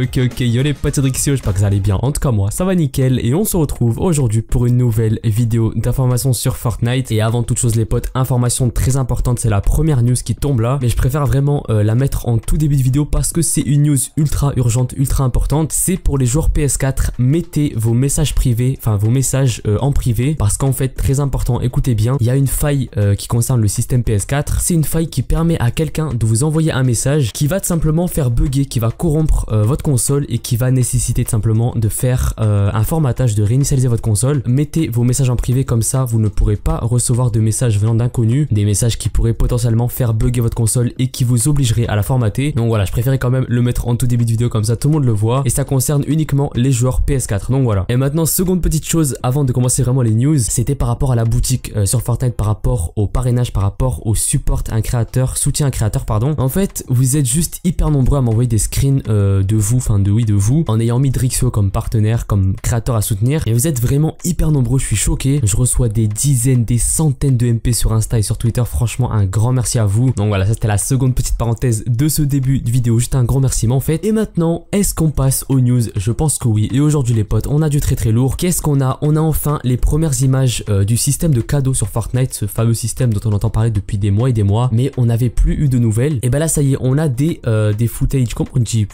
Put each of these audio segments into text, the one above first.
Ok, ok, yo les potes, je j'espère que ça allez bien. En tout cas, moi, ça va nickel. Et on se retrouve aujourd'hui pour une nouvelle vidéo d'information sur Fortnite. Et avant toute chose, les potes, information très importante, c'est la première news qui tombe là. Mais je préfère vraiment euh, la mettre en tout début de vidéo parce que c'est une news ultra urgente, ultra importante. C'est pour les joueurs PS4, mettez vos messages privés, enfin vos messages euh, en privé. Parce qu'en fait, très important, écoutez bien, il y a une faille euh, qui concerne le système PS4. C'est une faille qui permet à quelqu'un de vous envoyer un message qui va tout simplement faire bugger, qui va corrompre votre console et qui va nécessiter tout simplement de faire euh, un formatage, de réinitialiser votre console. Mettez vos messages en privé comme ça, vous ne pourrez pas recevoir de messages venant d'inconnus, des messages qui pourraient potentiellement faire bugger votre console et qui vous obligerait à la formater. Donc voilà, je préférais quand même le mettre en tout début de vidéo comme ça, tout le monde le voit. Et ça concerne uniquement les joueurs PS4. Donc voilà. Et maintenant, seconde petite chose avant de commencer vraiment les news, c'était par rapport à la boutique euh, sur Fortnite, par rapport au parrainage, par rapport au support un créateur, soutien un créateur, pardon. En fait, vous êtes juste hyper nombreux à m'envoyer des screens euh, de vous vous, enfin de oui de vous, en ayant mis Drixio comme partenaire, comme créateur à soutenir. Et vous êtes vraiment hyper nombreux, je suis choqué. Je reçois des dizaines, des centaines de MP sur Insta et sur Twitter. Franchement, un grand merci à vous. Donc voilà, ça c'était la seconde petite parenthèse de ce début de vidéo. Juste un grand merci en fait. Et maintenant, est-ce qu'on passe aux news Je pense que oui. Et aujourd'hui les potes, on a du très très lourd. Qu'est-ce qu'on a On a enfin les premières images euh, du système de cadeaux sur Fortnite, ce fameux système dont on entend parler depuis des mois et des mois, mais on n'avait plus eu de nouvelles. Et ben là ça y est, on a des, euh, des footage, comme on dit,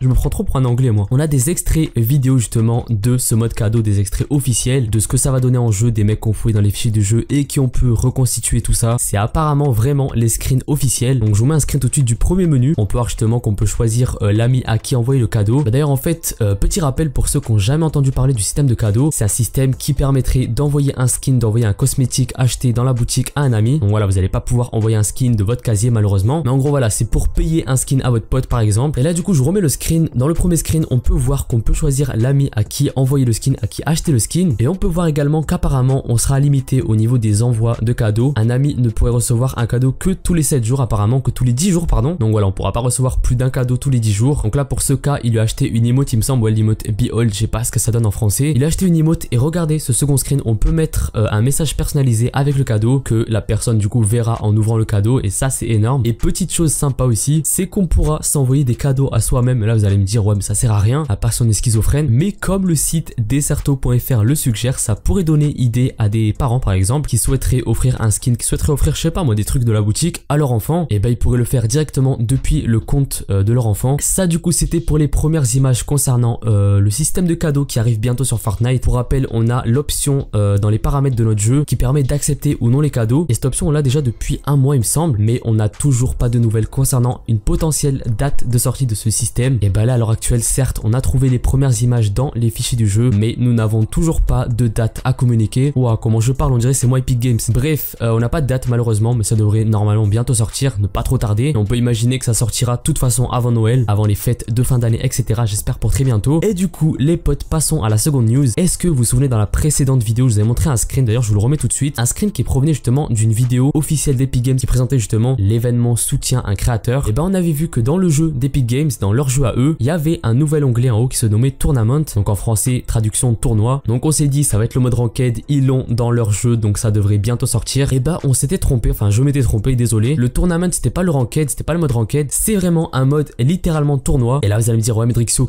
je me trop pour un anglais moi. On a des extraits vidéo justement de ce mode cadeau, des extraits officiels, de ce que ça va donner en jeu, des mecs qu'on fouille dans les fichiers du jeu et qui on peut reconstituer tout ça. C'est apparemment vraiment les screens officiels. Donc je vous mets un screen tout de suite du premier menu. On peut voir justement qu'on peut choisir euh, l'ami à qui envoyer le cadeau. Bah, d'ailleurs en fait, euh, petit rappel pour ceux qui n'ont jamais entendu parler du système de cadeau, c'est un système qui permettrait d'envoyer un skin, d'envoyer un cosmétique acheté dans la boutique à un ami. Donc voilà, vous n'allez pas pouvoir envoyer un skin de votre casier malheureusement. Mais en gros voilà, c'est pour payer un skin à votre pote par exemple. Et là du coup je vous remets le screen dans le premier screen, on peut voir qu'on peut choisir l'ami à qui envoyer le skin, à qui acheter le skin. Et on peut voir également qu'apparemment, on sera limité au niveau des envois de cadeaux. Un ami ne pourrait recevoir un cadeau que tous les 7 jours apparemment, que tous les 10 jours pardon. Donc voilà, on pourra pas recevoir plus d'un cadeau tous les 10 jours. Donc là, pour ce cas, il lui a acheté une emote, il me semble, ouais, l'emote Behold, je sais pas ce que ça donne en français. Il a acheté une emote et regardez ce second screen, on peut mettre euh, un message personnalisé avec le cadeau que la personne du coup verra en ouvrant le cadeau et ça c'est énorme. Et petite chose sympa aussi, c'est qu'on pourra s'envoyer des cadeaux à soi-même. Là, vous me dire ouais mais ça sert à rien, à part son schizophrène, mais comme le site deserto.fr le suggère, ça pourrait donner idée à des parents par exemple qui souhaiteraient offrir un skin, qui souhaiteraient offrir je sais pas moi des trucs de la boutique à leur enfant, et eh ben ils pourraient le faire directement depuis le compte euh, de leur enfant. Ça du coup c'était pour les premières images concernant euh, le système de cadeaux qui arrive bientôt sur Fortnite. Pour rappel on a l'option euh, dans les paramètres de notre jeu qui permet d'accepter ou non les cadeaux, et cette option on l'a déjà depuis un mois il me semble, mais on n'a toujours pas de nouvelles concernant une potentielle date de sortie de ce système. Et eh ben bah là à l'heure actuelle. Certes, on a trouvé les premières images dans les fichiers du jeu, mais nous n'avons toujours pas de date à communiquer. Ouah, comment je parle, on dirait c'est moi Epic Games. Bref, euh, on n'a pas de date malheureusement, mais ça devrait normalement bientôt sortir, ne pas trop tarder. on peut imaginer que ça sortira de toute façon avant Noël, avant les fêtes de fin d'année, etc. J'espère pour très bientôt. Et du coup, les potes, passons à la seconde news. Est-ce que vous vous souvenez dans la précédente vidéo, je vous avais montré un screen, d'ailleurs je vous le remets tout de suite, un screen qui provenait justement d'une vidéo officielle d'Epic Games qui présentait justement l'événement soutien un créateur. Et eh ben on avait vu que dans le jeu d'Epic Games, dans leur jeu à eux, il y avait un nouvel onglet en haut qui se nommait Tournament, donc en français traduction tournoi. Donc on s'est dit ça va être le mode ranked, ils l'ont dans leur jeu donc ça devrait bientôt sortir. Et bah on s'était trompé, enfin je m'étais trompé, désolé. Le Tournament c'était pas le ranked, c'était pas le mode ranked, c'est vraiment un mode littéralement tournoi. Et là vous allez me dire ouais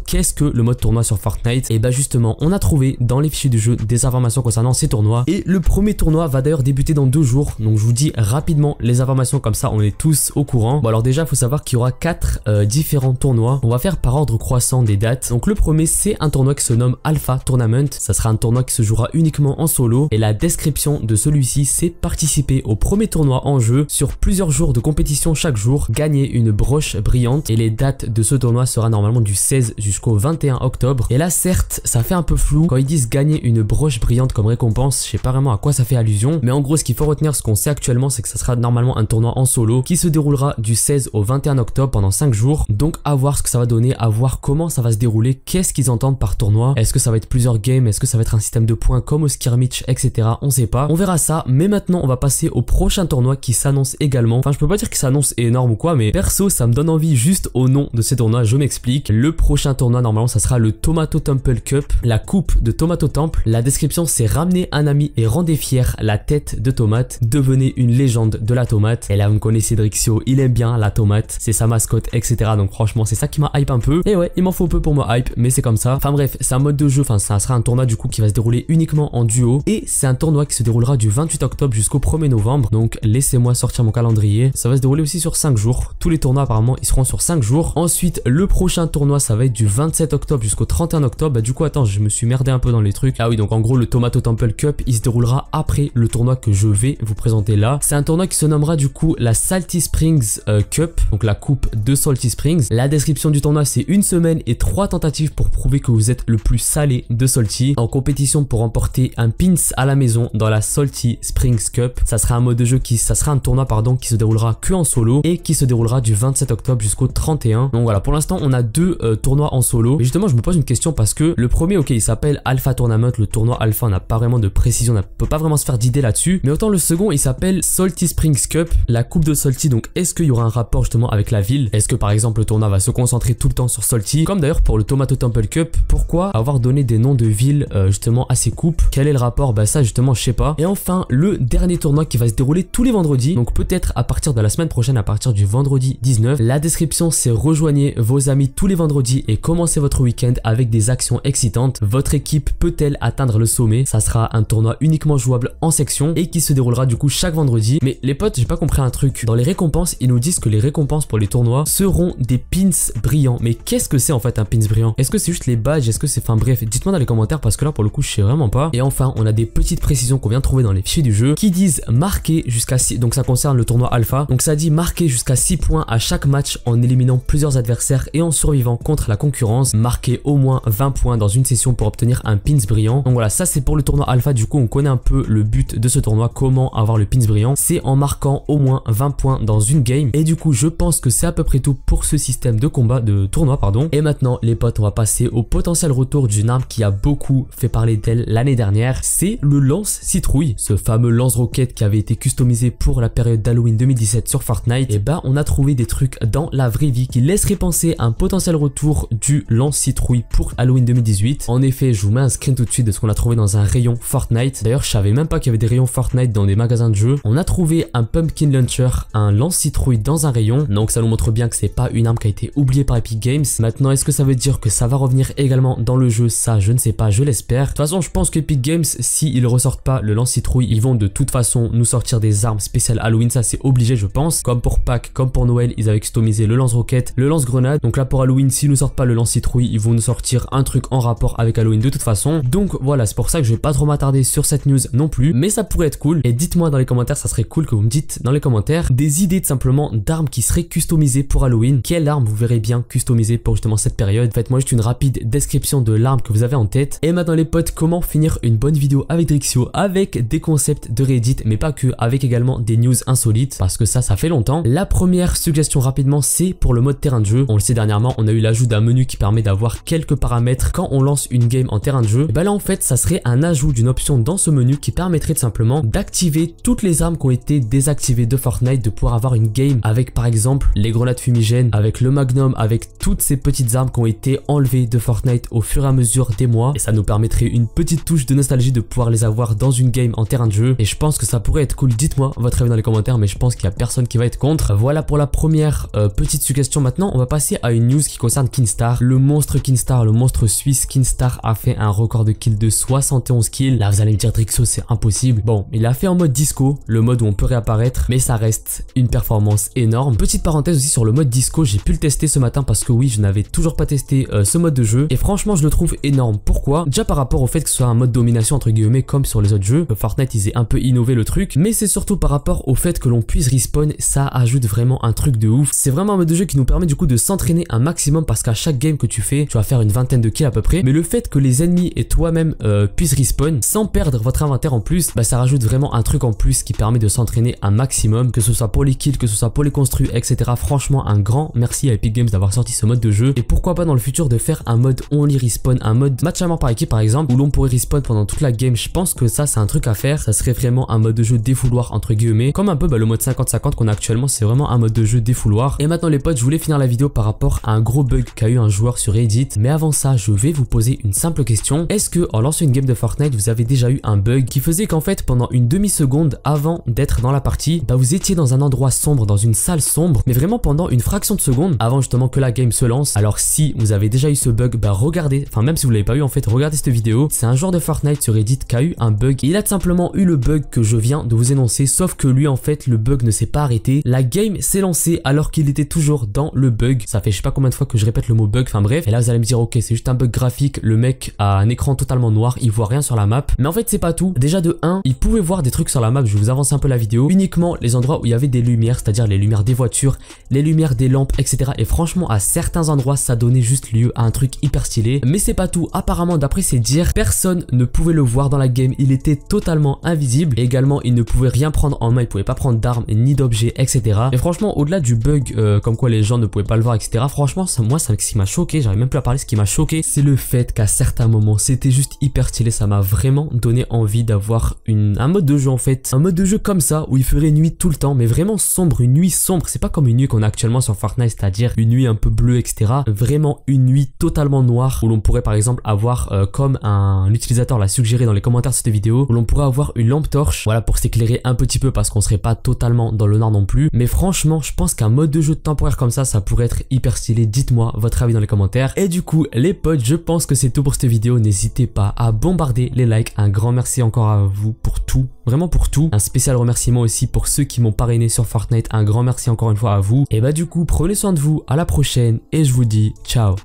qu'est-ce que le mode tournoi sur Fortnite Et bah justement on a trouvé dans les fichiers du jeu des informations concernant ces tournois et le premier tournoi va d'ailleurs débuter dans deux jours donc je vous dis rapidement les informations comme ça on est tous au courant. Bon alors déjà faut savoir qu'il y aura quatre euh, différents tournois. On va faire par ordre croissant des dates. Donc le premier c'est un tournoi qui se nomme Alpha Tournament. Ça sera un tournoi qui se jouera uniquement en solo et la description de celui-ci c'est participer au premier tournoi en jeu sur plusieurs jours de compétition chaque jour, gagner une broche brillante et les dates de ce tournoi sera normalement du 16 jusqu'au 21 octobre. Et là certes ça fait un peu flou quand ils disent gagner une broche brillante comme récompense, je sais pas vraiment à quoi ça fait allusion mais en gros ce qu'il faut retenir ce qu'on sait actuellement c'est que ça sera normalement un tournoi en solo qui se déroulera du 16 au 21 octobre pendant 5 jours donc à voir ce que ça va donner à voir comment ça va se dérouler, qu'est-ce qu'ils entendent par tournoi, est-ce que ça va être plusieurs games, est-ce que ça va être un système de points comme au skirmish, etc. On sait pas. On verra ça, mais maintenant on va passer au prochain tournoi qui s'annonce également. Enfin, je peux pas dire qu'il s'annonce énorme ou quoi, mais perso, ça me donne envie juste au nom de ces tournois, je m'explique. Le prochain tournoi, normalement, ça sera le Tomato Temple Cup, la coupe de Tomato Temple. La description, c'est ramener un ami et rendez fier la tête de tomate, devenez une légende de la tomate. Et là, vous me connaissez Drixio, il aime bien la tomate, c'est sa mascotte, etc. Donc franchement, c'est ça qui m'a hype un peu. Et eh ouais, il m'en faut peu pour moi hype, mais c'est comme ça. Enfin bref, c'est un mode de jeu, enfin ça sera un tournoi du coup qui va se dérouler uniquement en duo. Et c'est un tournoi qui se déroulera du 28 octobre jusqu'au 1er novembre. Donc laissez-moi sortir mon calendrier. Ça va se dérouler aussi sur 5 jours. Tous les tournois apparemment ils seront sur 5 jours. Ensuite, le prochain tournoi ça va être du 27 octobre jusqu'au 31 octobre. Bah, du coup attends, je me suis merdé un peu dans les trucs. Ah oui, donc en gros le Tomato Temple Cup, il se déroulera après le tournoi que je vais vous présenter là. C'est un tournoi qui se nommera du coup la Salty Springs euh, Cup, donc la coupe de Salty Springs. La description du tournoi c'est une semaine et trois tentatives pour prouver que vous êtes le plus salé de Salty en compétition pour remporter un pins à la maison dans la Salty Springs Cup. Ça sera un mode de jeu qui, ça sera un tournoi pardon qui se déroulera que en solo et qui se déroulera du 27 octobre jusqu'au 31. Donc voilà, pour l'instant on a deux euh, tournois en solo. Mais justement, je me pose une question parce que le premier, ok, il s'appelle Alpha Tournament, le tournoi Alpha, on n'a pas vraiment de précision, on ne peut pas vraiment se faire d'idée là-dessus. Mais autant le second, il s'appelle Salty Springs Cup, la coupe de Salty. Donc est-ce qu'il y aura un rapport justement avec la ville Est-ce que par exemple le tournoi va se concentrer tout le temps sur Salty, comme d'ailleurs pour le Tomato Temple Cup. Pourquoi avoir donné des noms de villes euh, justement à ces coupes Quel est le rapport Bah ça justement je sais pas. Et enfin le dernier tournoi qui va se dérouler tous les vendredis, donc peut-être à partir de la semaine prochaine, à partir du vendredi 19. La description c'est rejoignez vos amis tous les vendredis et commencez votre week-end avec des actions excitantes. Votre équipe peut-elle atteindre le sommet Ça sera un tournoi uniquement jouable en section et qui se déroulera du coup chaque vendredi. Mais les potes, j'ai pas compris un truc. Dans les récompenses, ils nous disent que les récompenses pour les tournois seront des pins brillants. Mais qu'est-ce que c'est en fait un pins brillant Est-ce que c'est juste les badges Est-ce que c'est... Enfin bref, dites-moi dans les commentaires parce que là pour le coup je sais vraiment pas. Et enfin, on a des petites précisions qu'on vient de trouver dans les fichiers du jeu qui disent marquer jusqu'à 6... Donc ça concerne le tournoi alpha. Donc ça dit marquer jusqu'à 6 points à chaque match en éliminant plusieurs adversaires et en survivant contre la concurrence. Marquer au moins 20 points dans une session pour obtenir un pins brillant. Donc voilà, ça c'est pour le tournoi alpha. Du coup, on connaît un peu le but de ce tournoi, comment avoir le pins brillant. C'est en marquant au moins 20 points dans une game. Et du coup, je pense que c'est à peu près tout pour ce système de combat de tournoi pardon. Et maintenant, les potes, on va passer au potentiel retour d'une arme qui a beaucoup fait parler d'elle l'année dernière. C'est le lance citrouille, ce fameux lance-roquette qui avait été customisé pour la période d'Halloween 2017 sur Fortnite. Et bah, on a trouvé des trucs dans la vraie vie qui laisseraient penser à un potentiel retour du lance citrouille pour Halloween 2018. En effet, je vous mets un screen tout de suite de ce qu'on a trouvé dans un rayon Fortnite. D'ailleurs, je savais même pas qu'il y avait des rayons Fortnite dans des magasins de jeux. On a trouvé un pumpkin launcher, un lance citrouille dans un rayon. Donc ça nous montre bien que c'est pas une arme qui a été oubliée par Epic Games Maintenant, est-ce que ça veut dire que ça va revenir également dans le jeu Ça, je ne sais pas, je l'espère. De toute façon, je pense que qu'Epic Games, s'ils ils ressortent pas le lance-citrouille, ils vont de toute façon nous sortir des armes spéciales Halloween. Ça, c'est obligé, je pense. Comme pour Pâques, comme pour Noël, ils avaient customisé le lance-roquette, le lance-grenade. Donc là, pour Halloween, s'ils nous sortent pas le lance-citrouille, ils vont nous sortir un truc en rapport avec Halloween de toute façon. Donc voilà, c'est pour ça que je vais pas trop m'attarder sur cette news non plus. Mais ça pourrait être cool. Et dites-moi dans les commentaires, ça serait cool que vous me dites dans les commentaires des idées de simplement d'armes qui seraient customisées pour Halloween. Quelle arme vous verrez bien customisée pour justement cette période. Faites-moi juste une rapide description de l'arme que vous avez en tête. Et maintenant les potes, comment finir une bonne vidéo avec Drixio avec des concepts de Reddit, mais pas que, avec également des news insolites, parce que ça, ça fait longtemps. La première suggestion rapidement, c'est pour le mode terrain de jeu. On le sait dernièrement, on a eu l'ajout d'un menu qui permet d'avoir quelques paramètres quand on lance une game en terrain de jeu. bah là, en fait, ça serait un ajout d'une option dans ce menu qui permettrait de simplement d'activer toutes les armes qui ont été désactivées de Fortnite, de pouvoir avoir une game avec par exemple les grenades fumigènes, avec le magnum, avec tout toutes ces petites armes qui ont été enlevées de Fortnite au fur et à mesure des mois et ça nous permettrait une petite touche de nostalgie de pouvoir les avoir dans une game en terrain de jeu et je pense que ça pourrait être cool. Dites-moi votre avis dans les commentaires mais je pense qu'il y a personne qui va être contre. Voilà pour la première euh, petite suggestion. Maintenant, on va passer à une news qui concerne Kingstar. Le monstre Kinstar, le monstre suisse Kinstar a fait un record de kills de 71 kills. Là, vous allez me dire Drixo, c'est impossible. Bon, il a fait en mode disco, le mode où on peut réapparaître mais ça reste une performance énorme. Petite parenthèse aussi sur le mode disco, j'ai pu le tester ce matin parce que oui, je n'avais toujours pas testé euh, ce mode de jeu et franchement, je le trouve énorme. Pourquoi Déjà par rapport au fait que ce soit un mode domination entre guillemets comme sur les autres jeux, euh, Fortnite ils aient un peu innové le truc, mais c'est surtout par rapport au fait que l'on puisse respawn, ça ajoute vraiment un truc de ouf. C'est vraiment un mode de jeu qui nous permet du coup de s'entraîner un maximum parce qu'à chaque game que tu fais, tu vas faire une vingtaine de kills à peu près, mais le fait que les ennemis et toi-même euh, puissent respawn sans perdre votre inventaire en plus, bah ça rajoute vraiment un truc en plus qui permet de s'entraîner un maximum, que ce soit pour les kills, que ce soit pour les construits, etc. Franchement, un grand merci à Epic Games d'avoir sorti ce mode de jeu et pourquoi pas dans le futur de faire un mode only respawn, un mode match à mort par équipe par exemple où l'on pourrait respawn pendant toute la game. Je pense que ça c'est un truc à faire, ça serait vraiment un mode de jeu défouloir entre guillemets, comme un peu bah, le mode 50-50 qu'on a actuellement, c'est vraiment un mode de jeu défouloir. Et maintenant les potes, je voulais finir la vidéo par rapport à un gros bug qu'a eu un joueur sur Reddit, mais avant ça je vais vous poser une simple question. Est-ce que en lançant une game de Fortnite vous avez déjà eu un bug qui faisait qu'en fait pendant une demi-seconde avant d'être dans la partie, bah vous étiez dans un endroit sombre, dans une salle sombre, mais vraiment pendant une fraction de seconde avant justement que la game se lance. Alors si vous avez déjà eu ce bug, bah regardez, enfin même si vous l'avez pas eu en fait, regardez cette vidéo. C'est un joueur de Fortnite sur Reddit qui a eu un bug. il a tout simplement eu le bug que je viens de vous énoncer, sauf que lui en fait le bug ne s'est pas arrêté. La game s'est lancée alors qu'il était toujours dans le bug. Ça fait je sais pas combien de fois que je répète le mot bug, enfin bref. Et là vous allez me dire ok c'est juste un bug graphique, le mec a un écran totalement noir, il voit rien sur la map. Mais en fait c'est pas tout. Déjà de 1, il pouvait voir des trucs sur la map, je vous avance un peu la vidéo, uniquement les endroits où il y avait des lumières, c'est-à-dire les lumières des voitures, les lumières des lampes, etc. Et franchement à certains certains endroits, ça donnait juste lieu à un truc hyper stylé. Mais c'est pas tout, apparemment d'après ses dires, personne ne pouvait le voir dans la game, il était totalement invisible. Et également, il ne pouvait rien prendre en main, il pouvait pas prendre d'armes ni d'objets, etc. Et franchement, au-delà du bug euh, comme quoi les gens ne pouvaient pas le voir, etc. Franchement, ça, moi, ça, ce qui m'a choqué, j'arrive même plus à parler, ce qui m'a choqué, c'est le fait qu'à certains moments, c'était juste hyper stylé, ça m'a vraiment donné envie d'avoir un mode de jeu en fait, un mode de jeu comme ça où il ferait nuit tout le temps, mais vraiment sombre, une nuit sombre, c'est pas comme une nuit qu'on a actuellement sur Fortnite, c'est-à-dire une nuit un peu bleue etc. Vraiment une nuit totalement noire où l'on pourrait par exemple avoir, euh, comme un utilisateur l'a suggéré dans les commentaires de cette vidéo, où l'on pourrait avoir une lampe torche, voilà, pour s'éclairer un petit peu parce qu'on serait pas totalement dans le noir non plus. Mais franchement, je pense qu'un mode de jeu temporaire comme ça, ça pourrait être hyper stylé. Dites-moi votre avis dans les commentaires. Et du coup, les potes, je pense que c'est tout pour cette vidéo. N'hésitez pas à bombarder les likes. Un grand merci encore à vous pour tout, vraiment pour tout. Un spécial remerciement aussi pour ceux qui m'ont parrainé sur Fortnite. Un grand merci encore une fois à vous. Et bah du coup, prenez soin de vous. À la prochaine et je vous dis ciao